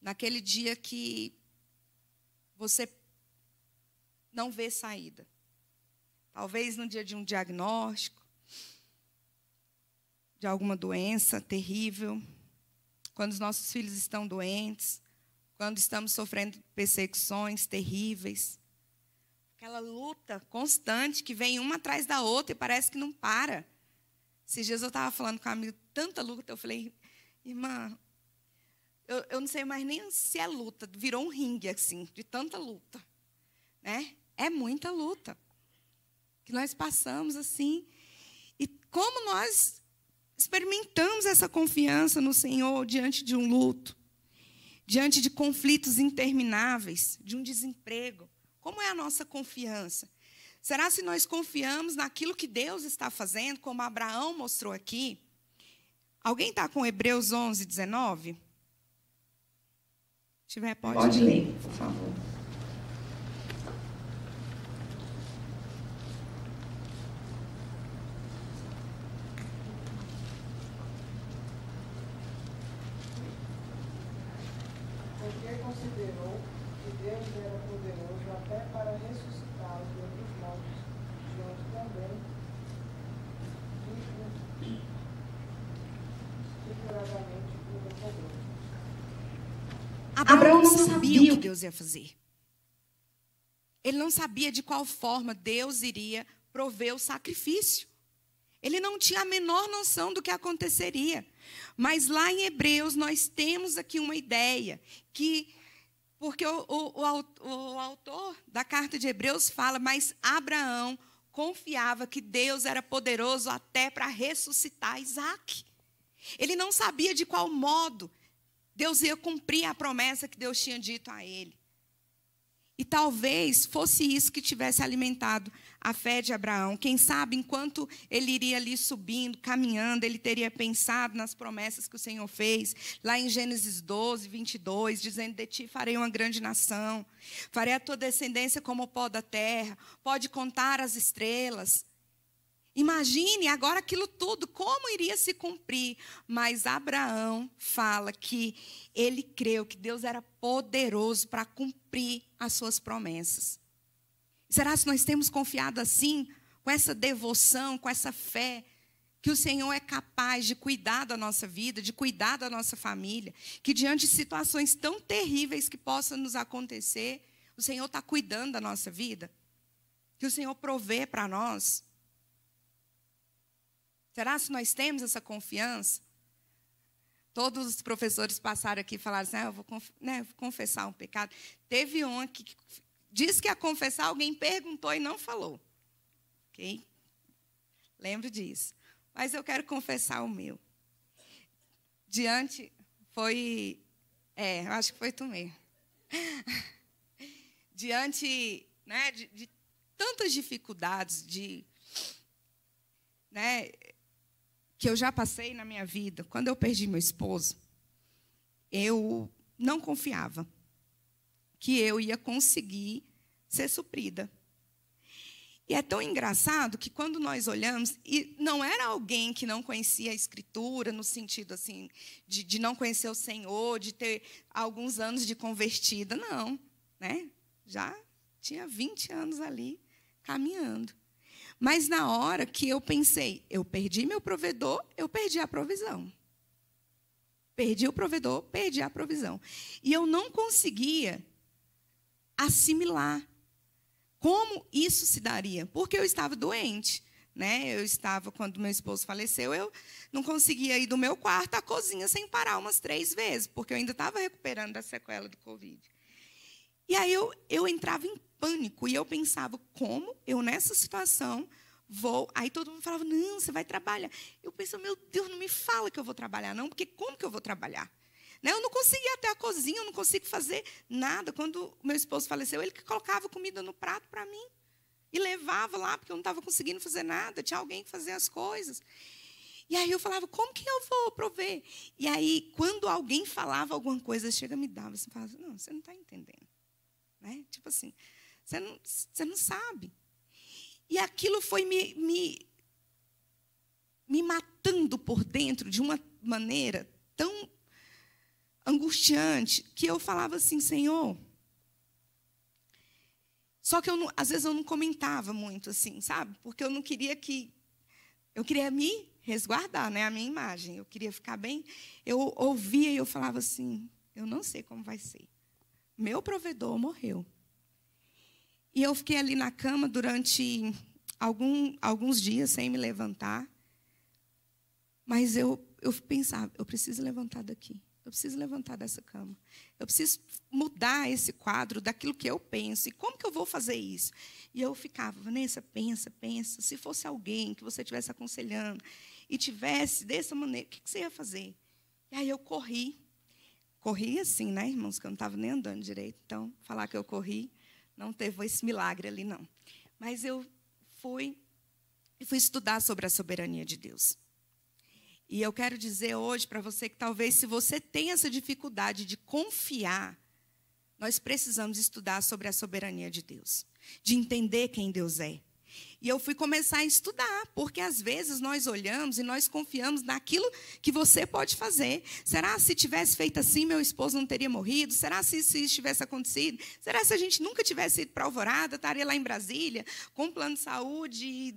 Naquele dia que você não vê saída talvez no dia de um diagnóstico, de alguma doença terrível, quando os nossos filhos estão doentes, quando estamos sofrendo perseguições terríveis. Aquela luta constante que vem uma atrás da outra e parece que não para. Se Jesus eu estava falando com a amiga, tanta luta, eu falei, irmã, eu, eu, não sei mais nem se é luta, virou um ringue, assim, de tanta luta. Né? É muita luta que nós passamos assim. E como nós experimentamos essa confiança no Senhor diante de um luto, diante de conflitos intermináveis, de um desemprego. Como é a nossa confiança? Será se nós confiamos naquilo que Deus está fazendo, como Abraão mostrou aqui? Alguém está com Hebreus 11, 19? Se tiver, pode, pode ler, por favor. sabia o que Deus ia fazer. Ele não sabia de qual forma Deus iria prover o sacrifício. Ele não tinha a menor noção do que aconteceria. Mas lá em Hebreus nós temos aqui uma ideia que porque o, o, o, o, autor da carta de Hebreus fala, mas Abraão confiava que Deus era poderoso até para ressuscitar Isaac. Ele não sabia de qual modo Deus ia cumprir a promessa que Deus tinha dito a ele. E talvez fosse isso que tivesse alimentado a fé de Abraão. Quem sabe, enquanto ele iria ali subindo, caminhando, ele teria pensado nas promessas que o Senhor fez, lá em Gênesis 12, 22, dizendo: De ti farei uma grande nação, farei a tua descendência como o pó da terra, pode contar as estrelas. Imagine agora aquilo tudo, como iria se cumprir. Mas Abraão fala que ele creu que Deus era poderoso para cumprir as suas promessas. Será que nós temos confiado assim, com essa devoção, com essa fé, que o Senhor é capaz de cuidar da nossa vida, de cuidar da nossa família, que diante de situações tão terríveis que possam nos acontecer, o Senhor está cuidando da nossa vida? Que o Senhor provê para nós? Será se nós temos essa confiança? Todos os professores passaram aqui e falaram assim: ah, eu vou, né, vou confessar um pecado. Teve um aqui que disse que ia confessar, alguém perguntou e não falou. Ok? Lembro disso. Mas eu quero confessar o meu. Diante foi. É, eu acho que foi tu mesmo. (laughs) Diante né, de, de tantas dificuldades, de né, que eu já passei na minha vida, quando eu perdi meu esposo, eu não confiava que eu ia conseguir ser suprida. E é tão engraçado que quando nós olhamos, e não era alguém que não conhecia a Escritura, no sentido assim, de, de não conhecer o Senhor, de ter alguns anos de convertida, não. Né? Já tinha 20 anos ali caminhando. Mas na hora que eu pensei, eu perdi meu provedor, eu perdi a provisão. Perdi o provedor, perdi a provisão. E eu não conseguia assimilar como isso se daria, porque eu estava doente. Né? Eu estava, quando meu esposo faleceu, eu não conseguia ir do meu quarto à cozinha sem parar umas três vezes, porque eu ainda estava recuperando da sequela do Covid. E aí eu, eu entrava em pânico e eu pensava, como eu nessa situação vou. Aí todo mundo falava, não, você vai trabalhar. Eu pensava, meu Deus, não me fala que eu vou trabalhar, não, porque como que eu vou trabalhar? Né? Eu não conseguia até a cozinha, eu não consigo fazer nada. Quando meu esposo faleceu, ele que colocava comida no prato para mim e levava lá, porque eu não estava conseguindo fazer nada, tinha alguém que fazia as coisas. E aí eu falava, como que eu vou prover? E aí, quando alguém falava alguma coisa, chega me dava, você assim, fala, não, você não está entendendo. Né? Tipo assim, você não, você não sabe. E aquilo foi me, me, me matando por dentro de uma maneira tão angustiante que eu falava assim, Senhor. Só que eu não, às vezes eu não comentava muito assim, sabe? Porque eu não queria que eu queria me resguardar, né, a minha imagem. Eu queria ficar bem. Eu ouvia e eu falava assim, eu não sei como vai ser meu provedor morreu. E eu fiquei ali na cama durante algum, alguns dias sem me levantar. Mas eu, eu pensava, eu preciso levantar daqui. Eu preciso levantar dessa cama. Eu preciso mudar esse quadro daquilo que eu penso. E como que eu vou fazer isso? E eu ficava, Vanessa, pensa, pensa. Se fosse alguém que você estivesse aconselhando e tivesse dessa maneira, o que, que você ia fazer? E aí eu corri Corri assim, né, irmãos? Que eu não estava nem andando direito. Então, falar que eu corri, não teve esse milagre ali, não. Mas eu fui, fui estudar sobre a soberania de Deus. E eu quero dizer hoje para você que talvez, se você tem essa dificuldade de confiar, nós precisamos estudar sobre a soberania de Deus, de entender quem Deus é. E eu fui começar a estudar, porque às vezes nós olhamos e nós confiamos naquilo que você pode fazer. Será se tivesse feito assim, meu esposo não teria morrido? Será se isso tivesse acontecido? Será se a gente nunca tivesse ido para Alvorada, estaria lá em Brasília, com plano de saúde,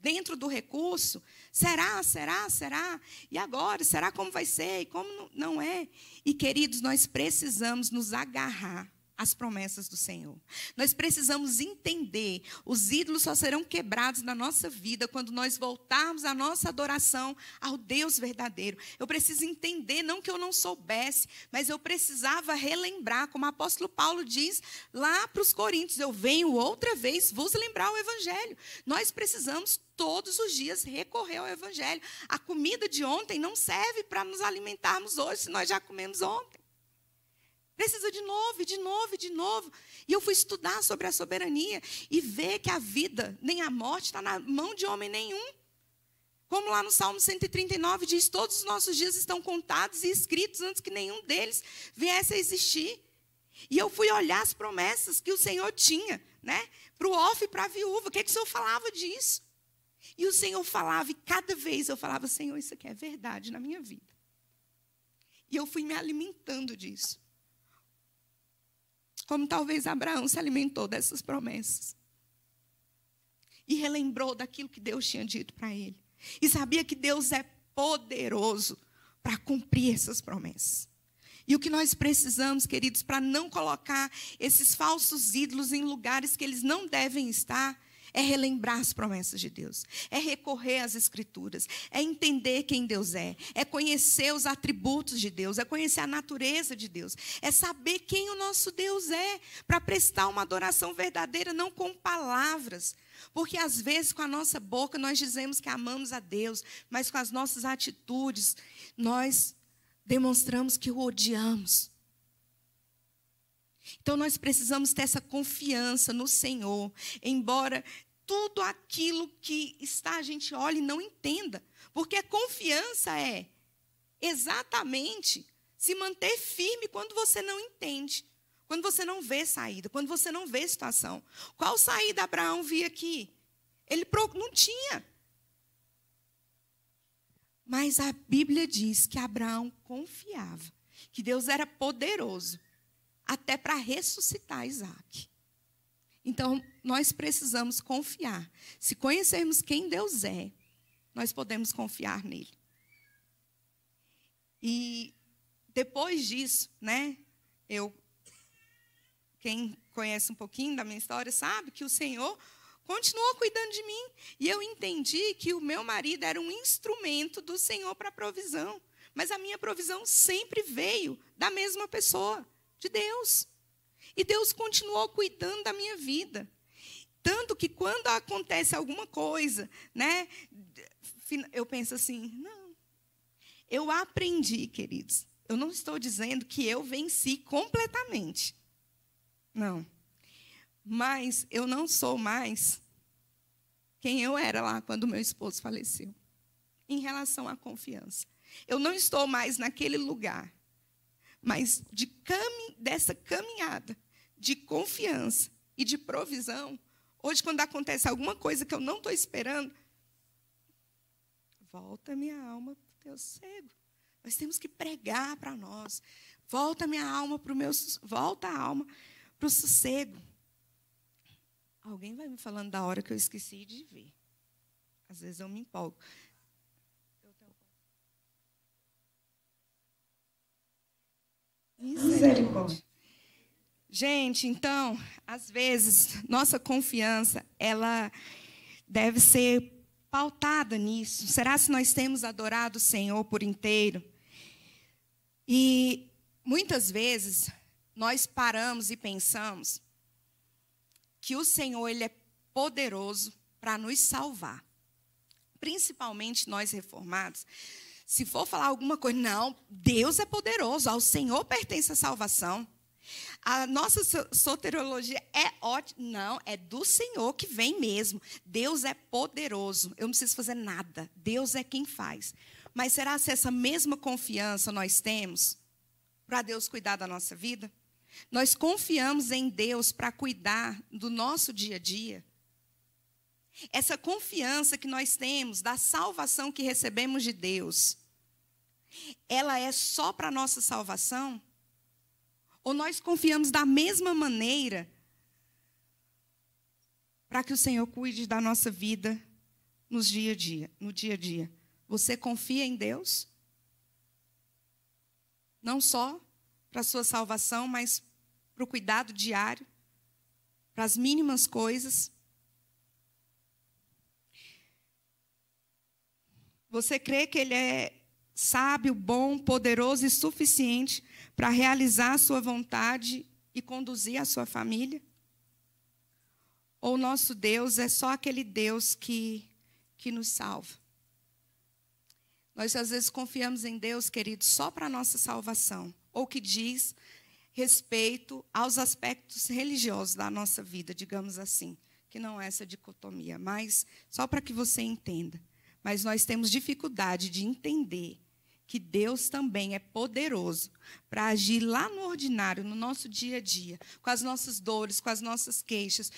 dentro do recurso? Será, será, será? E agora? Será como vai ser? E como não é? E queridos, nós precisamos nos agarrar as promessas do Senhor. Nós precisamos entender, os ídolos só serão quebrados na nossa vida quando nós voltarmos a nossa adoração ao Deus verdadeiro. Eu preciso entender, não que eu não soubesse, mas eu precisava relembrar, como o apóstolo Paulo diz lá para os Coríntios, eu venho outra vez vos lembrar o evangelho. Nós precisamos todos os dias recorrer ao evangelho. A comida de ontem não serve para nos alimentarmos hoje, se nós já comemos ontem. Precisa de novo, de novo, de novo. E eu fui estudar sobre a soberania e ver que a vida, nem a morte, está na mão de homem nenhum. Como lá no Salmo 139 diz: Todos os nossos dias estão contados e escritos antes que nenhum deles viesse a existir. E eu fui olhar as promessas que o Senhor tinha, né? Para o órfão e para a viúva. O que, é que o Senhor falava disso? E o Senhor falava, e cada vez eu falava: Senhor, isso aqui é verdade na minha vida. E eu fui me alimentando disso como talvez Abraão se alimentou dessas promessas. E relembrou daquilo que Deus tinha dito para ele. E sabia que Deus é poderoso para cumprir essas promessas. E o que nós precisamos, queridos, para não colocar esses falsos ídolos em lugares que eles não devem estar, é relembrar as promessas de Deus, é recorrer às Escrituras, é entender quem Deus é, é conhecer os atributos de Deus, é conhecer a natureza de Deus, é saber quem o nosso Deus é, para prestar uma adoração verdadeira, não com palavras. Porque às vezes com a nossa boca nós dizemos que amamos a Deus, mas com as nossas atitudes nós demonstramos que o odiamos. Então nós precisamos ter essa confiança no Senhor, embora tudo aquilo que está a gente olha e não entenda. Porque a confiança é exatamente se manter firme quando você não entende, quando você não vê saída, quando você não vê situação. Qual saída Abraão via aqui? Ele não tinha. Mas a Bíblia diz que Abraão confiava que Deus era poderoso até para ressuscitar Isaac. Então, nós precisamos confiar. Se conhecermos quem Deus é, nós podemos confiar nele. E depois disso, né, eu quem conhece um pouquinho da minha história sabe que o Senhor continuou cuidando de mim. E eu entendi que o meu marido era um instrumento do Senhor para a provisão. Mas a minha provisão sempre veio da mesma pessoa, de Deus. E Deus continuou cuidando da minha vida. Tanto que quando acontece alguma coisa, né, eu penso assim, não. Eu aprendi, queridos. Eu não estou dizendo que eu venci completamente. Não. Mas eu não sou mais quem eu era lá quando meu esposo faleceu. Em relação à confiança. Eu não estou mais naquele lugar. Mas de cami dessa caminhada, de confiança e de provisão, hoje, quando acontece alguma coisa que eu não estou esperando, volta minha alma para o teu cego. Nós temos que pregar para nós. Volta minha alma para o meu, volta a alma para o sossego. Alguém vai me falando da hora que eu esqueci de ver. Às vezes eu me empolgo. Misericórdia. Gente, então, às vezes, nossa confiança, ela deve ser pautada nisso. Será se nós temos adorado o Senhor por inteiro? E muitas vezes nós paramos e pensamos que o Senhor ele é poderoso para nos salvar. Principalmente nós reformados. Se for falar alguma coisa, não, Deus é poderoso, ao Senhor pertence a salvação a nossa soteriologia é ótima. Não, é do Senhor que vem mesmo. Deus é poderoso. Eu não preciso fazer nada. Deus é quem faz. Mas será se essa mesma confiança nós temos para Deus cuidar da nossa vida? Nós confiamos em Deus para cuidar do nosso dia a dia? Essa confiança que nós temos da salvação que recebemos de Deus, ela é só para nossa salvação? ou nós confiamos da mesma maneira para que o Senhor cuide da nossa vida nos dia a dia, no dia a dia. Você confia em Deus? Não só para a sua salvação, mas para o cuidado diário, para as mínimas coisas. Você crê que Ele é sábio, bom, poderoso e suficiente para realizar a sua vontade e conduzir a sua família? Ou nosso Deus é só aquele Deus que, que nos salva? Nós às vezes confiamos em Deus, queridos, só para a nossa salvação, ou que diz respeito aos aspectos religiosos da nossa vida, digamos assim, que não é essa dicotomia, mas só para que você entenda. Mas nós temos dificuldade de entender que Deus também é poderoso para agir lá no ordinário, no nosso dia a dia, com as nossas dores, com as nossas queixas.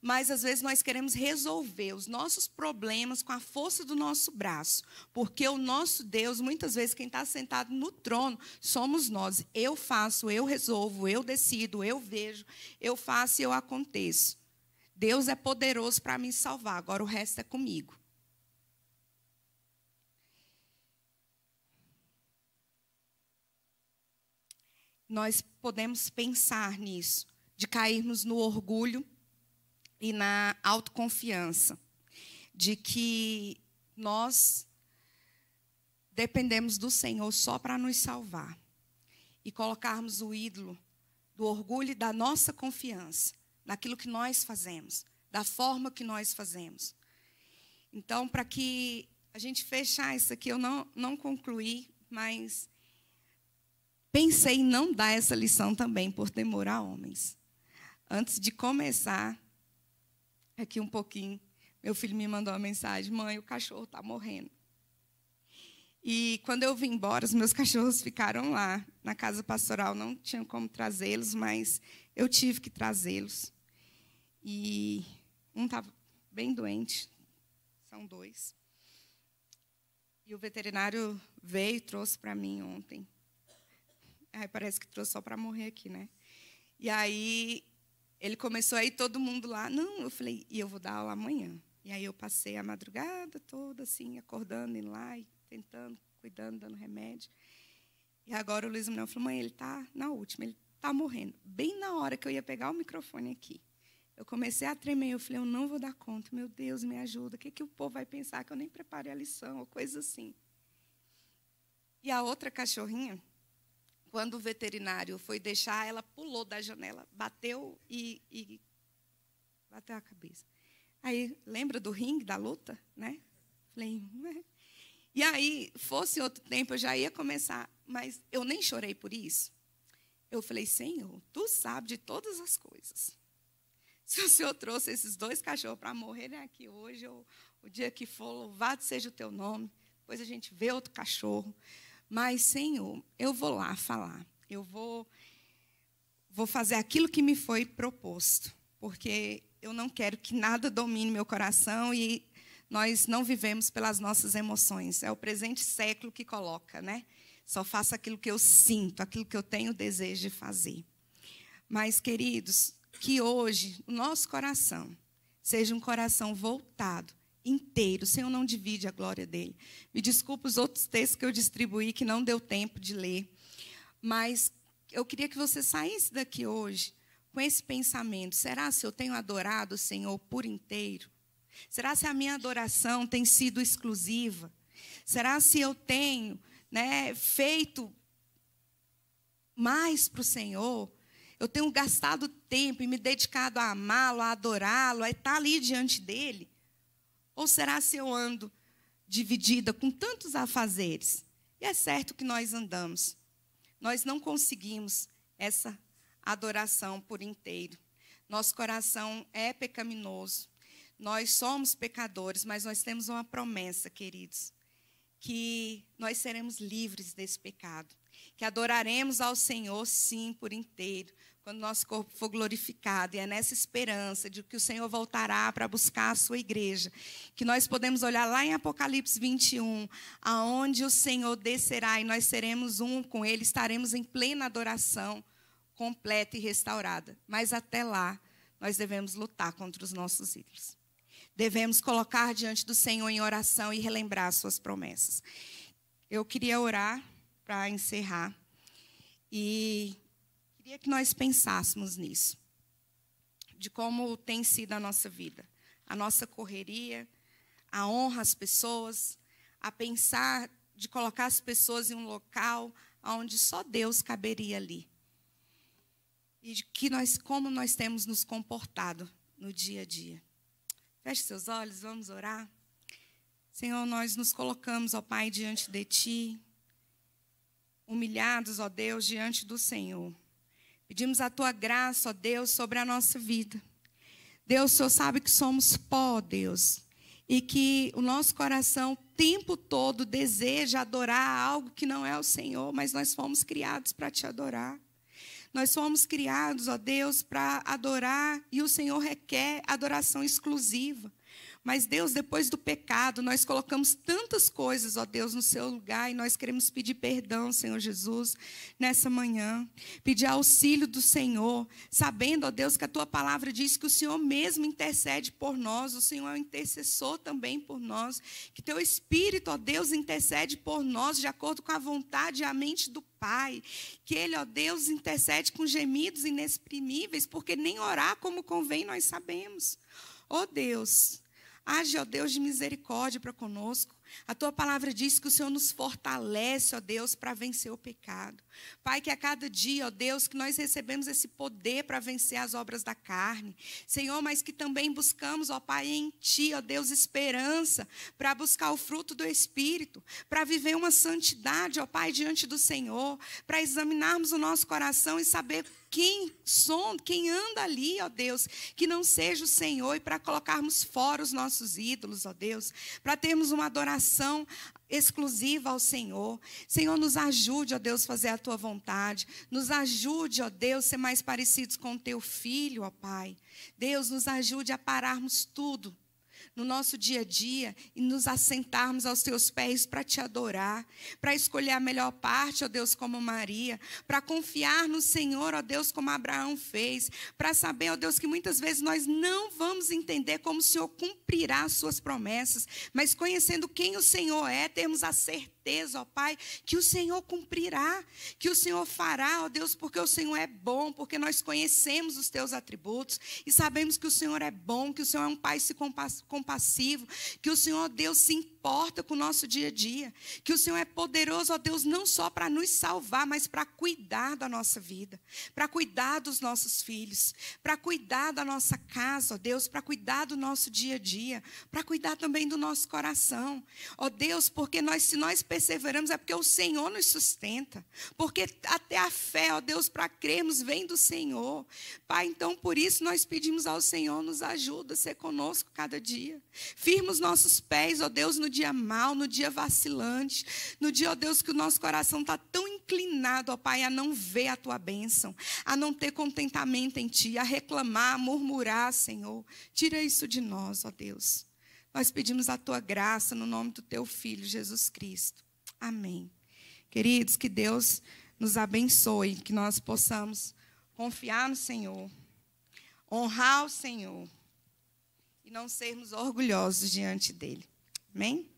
Mas às vezes nós queremos resolver os nossos problemas com a força do nosso braço, porque o nosso Deus, muitas vezes, quem está sentado no trono somos nós. Eu faço, eu resolvo, eu decido, eu vejo, eu faço e eu aconteço. Deus é poderoso para me salvar, agora o resto é comigo. nós podemos pensar nisso, de cairmos no orgulho e na autoconfiança, de que nós dependemos do Senhor só para nos salvar e colocarmos o ídolo do orgulho e da nossa confiança naquilo que nós fazemos, da forma que nós fazemos. Então, para que a gente fechar isso aqui, eu não, não concluí, mas Pensei em não dar essa lição também por temor a homens. Antes de começar, aqui um pouquinho, meu filho me mandou uma mensagem: mãe, o cachorro está morrendo. E quando eu vim embora, os meus (laughs) cachorros ficaram lá na casa pastoral. Não tinha como trazê-los, mas eu tive que trazê-los. E um estava bem doente, são dois. E o veterinário veio e trouxe para mim ontem parece que trouxe só para morrer aqui, né? E aí ele começou aí todo mundo lá. Não, eu falei, e eu vou dar aula amanhã. E aí eu passei a madrugada toda assim, acordando indo lá e tentando, cuidando, dando remédio. E agora o Luiz Manuel falou: "Mãe, ele tá na última, ele tá morrendo". Bem na hora que eu ia pegar o microfone aqui. Eu comecei a tremer, eu falei: "Eu não vou dar conta, meu Deus, me ajuda. O que que o povo vai pensar que eu nem preparei a lição ou coisa assim?" E a outra cachorrinha, quando o veterinário foi deixar, ela pulou da janela, bateu e, e bateu a cabeça. Aí, lembra do ringue, da luta, né? Falei, hum. e aí, fosse outro tempo, eu já ia começar, mas eu nem chorei por isso. Eu falei, Senhor, tu sabe de todas as coisas. Se o Senhor trouxe esses dois cachorros para morrerem né, aqui hoje, ou o dia que for, louvado seja o teu nome. Depois a gente vê outro cachorro. Mas, Senhor, eu vou lá falar. Eu vou vou fazer aquilo que me foi proposto, porque eu não quero que nada domine meu coração e nós não vivemos pelas nossas emoções. É o presente século que coloca, né? Só faço aquilo que eu sinto, aquilo que eu tenho desejo de fazer. Mas, queridos, que hoje o nosso coração seja um coração voltado inteiro. O Senhor não divide a glória dele. Me desculpa os outros textos que eu distribuí que não deu tempo de ler, mas eu queria que você saísse daqui hoje com esse pensamento: será se eu tenho adorado o Senhor por inteiro? Será se a minha adoração tem sido exclusiva? Será se eu tenho né, feito mais para o Senhor? Eu tenho gastado tempo e me dedicado a amá-lo, a adorá-lo, a estar ali diante dele? Ou será se eu ando dividida com tantos afazeres? E é certo que nós andamos. Nós não conseguimos essa adoração por inteiro. Nosso coração é pecaminoso. Nós somos pecadores, mas nós temos uma promessa, queridos, que nós seremos livres desse pecado, que adoraremos ao Senhor sim por inteiro, quando nosso corpo for glorificado, e é nessa esperança de que o Senhor voltará para buscar a sua igreja, que nós podemos olhar lá em Apocalipse 21, aonde o Senhor descerá e nós seremos um com ele, estaremos em plena adoração completa e restaurada. Mas até lá, nós devemos lutar contra os nossos ídolos. Devemos colocar diante do Senhor em oração e relembrar suas promessas. Eu queria orar para encerrar e queria que nós pensássemos nisso, de como tem sido a nossa vida, a nossa correria, a honra às pessoas, a pensar de colocar as pessoas em um local onde só Deus caberia ali. E de que nós, como nós temos nos comportado no dia a dia. Feche seus olhos, vamos orar. Senhor, nós nos colocamos, ó Pai, diante de Ti, humilhados, ó Deus, diante do Senhor. Pedimos a tua graça, ó Deus, sobre a nossa vida. Deus, o Senhor sabe que somos pó, Deus, e que o nosso coração o tempo todo deseja adorar algo que não é o Senhor, mas nós fomos criados para te adorar. Nós fomos criados, ó Deus, para adorar e o Senhor requer adoração exclusiva. Mas, Deus, depois do pecado, nós colocamos tantas coisas, ó Deus, no seu lugar e nós queremos pedir perdão, Senhor Jesus, nessa manhã. Pedir auxílio do Senhor, sabendo, ó Deus, que a tua palavra diz que o Senhor mesmo intercede por nós, o Senhor é o intercessor também por nós, que teu Espírito, ó Deus, intercede por nós de acordo com a vontade e a mente do Pai, que Ele, ó Deus, intercede com gemidos inexprimíveis, porque nem orar como convém nós sabemos. Ó Deus, Age, ó Deus, de misericórdia para conosco. A tua palavra diz que o Senhor nos fortalece, ó Deus, para vencer o pecado. Pai, que a cada dia, ó Deus, que nós recebemos esse poder para vencer as obras da carne. Senhor, mas que também buscamos, ó Pai, em Ti, ó Deus, esperança para buscar o fruto do Espírito, para viver uma santidade, ó Pai, diante do Senhor, para examinarmos o nosso coração e saber quem sonda, quem anda ali, ó Deus, que não seja o Senhor, e para colocarmos fora os nossos ídolos, ó Deus, para termos uma adoração exclusiva ao Senhor. Senhor, nos ajude, ó Deus, fazer a tua vontade. Nos ajude, ó Deus, ser mais parecidos com o teu filho, ó Pai. Deus, nos ajude a pararmos tudo no nosso dia a dia e nos assentarmos aos teus pés para te adorar, para escolher a melhor parte, ó Deus, como Maria, para confiar no Senhor, ó Deus, como Abraão fez, para saber, ó Deus, que muitas vezes nós não vamos entender como o Senhor cumprirá as suas promessas, mas conhecendo quem o Senhor é, temos a certeza certeza, ó Pai, que o Senhor cumprirá, que o Senhor fará, ó Deus, porque o Senhor é bom, porque nós conhecemos os teus atributos e sabemos que o Senhor é bom, que o Senhor é um Pai se compassivo, que o Senhor, Deus, se importa com o nosso dia a dia, que o Senhor é poderoso, ó Deus, não só para nos salvar, mas para cuidar da nossa vida, para cuidar dos nossos filhos, para cuidar da nossa casa, ó Deus, para cuidar do nosso dia a dia, para cuidar também do nosso coração, ó Deus, porque nós, se nós perseveramos é porque o Senhor nos sustenta. Porque até a fé, ó Deus, para crermos vem do Senhor. Pai, então por isso nós pedimos ao Senhor, nos ajuda a ser conosco cada dia. Firma os nossos pés, ó Deus, no dia mal, no dia vacilante, no dia, ó Deus, que o nosso coração está tão inclinado, ó Pai, a não ver a tua bênção, a não ter contentamento em ti, a reclamar, a murmurar, Senhor. Tira isso de nós, ó Deus. Nós pedimos a tua graça no nome do teu filho Jesus Cristo. Amém. Queridos, que Deus nos abençoe, que nós possamos confiar no Senhor, honrar o Senhor e não sermos orgulhosos diante dele. Amém?